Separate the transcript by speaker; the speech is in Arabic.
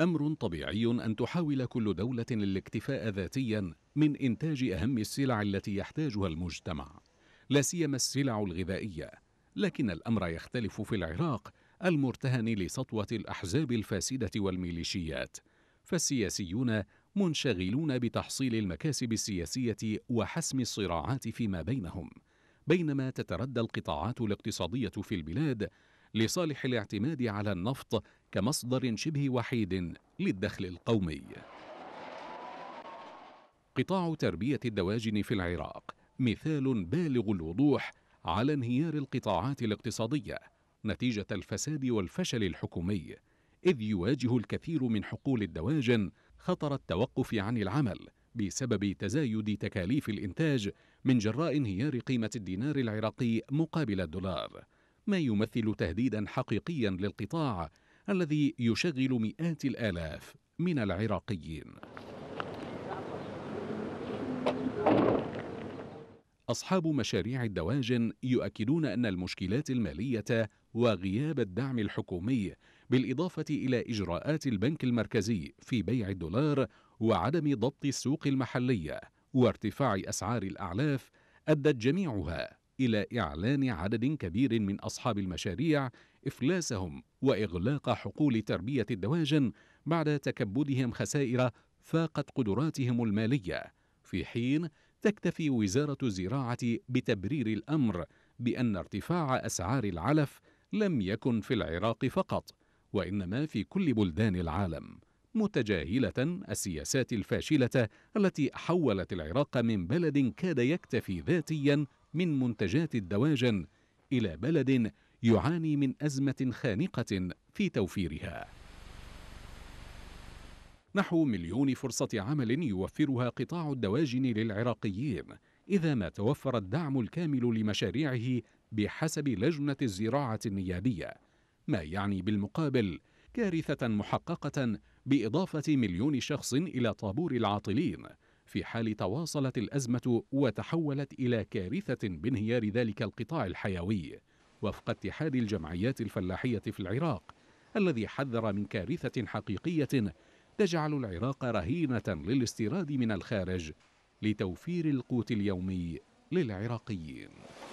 Speaker 1: امر طبيعي ان تحاول كل دوله الاكتفاء ذاتيا من انتاج اهم السلع التي يحتاجها المجتمع لا سيما السلع الغذائيه لكن الامر يختلف في العراق المرتهن لسطوه الاحزاب الفاسده والميليشيات فالسياسيون منشغلون بتحصيل المكاسب السياسيه وحسم الصراعات فيما بينهم بينما تتردى القطاعات الاقتصاديه في البلاد لصالح الاعتماد على النفط كمصدر شبه وحيد للدخل القومي قطاع تربية الدواجن في العراق مثال بالغ الوضوح على انهيار القطاعات الاقتصادية نتيجة الفساد والفشل الحكومي إذ يواجه الكثير من حقول الدواجن خطر التوقف عن العمل بسبب تزايد تكاليف الإنتاج من جراء انهيار قيمة الدينار العراقي مقابل الدولار ما يمثل تهديدا حقيقيا للقطاع الذي يشغل مئات الالاف من العراقيين أصحاب مشاريع الدواجن يؤكدون أن المشكلات المالية وغياب الدعم الحكومي بالإضافة إلى إجراءات البنك المركزي في بيع الدولار وعدم ضبط السوق المحلية وارتفاع أسعار الأعلاف أدت جميعها إلى إعلان عدد كبير من أصحاب المشاريع إفلاسهم وإغلاق حقول تربية الدواجن بعد تكبدهم خسائر فاقت قدراتهم المالية في حين تكتفي وزارة الزراعة بتبرير الأمر بأن ارتفاع أسعار العلف لم يكن في العراق فقط وإنما في كل بلدان العالم متجاهلة السياسات الفاشلة التي حولت العراق من بلد كاد يكتفي ذاتيا من منتجات الدواجن إلى بلد يعاني من أزمة خانقة في توفيرها نحو مليون فرصة عمل يوفرها قطاع الدواجن للعراقيين إذا ما توفر الدعم الكامل لمشاريعه بحسب لجنة الزراعة النيابية ما يعني بالمقابل كارثة محققة بإضافة مليون شخص إلى طابور العاطلين في حال تواصلت الأزمة وتحولت إلى كارثة بانهيار ذلك القطاع الحيوي وفق اتحاد الجمعيات الفلاحية في العراق الذي حذر من كارثة حقيقية تجعل العراق رهينة للاستيراد من الخارج لتوفير القوت اليومي للعراقيين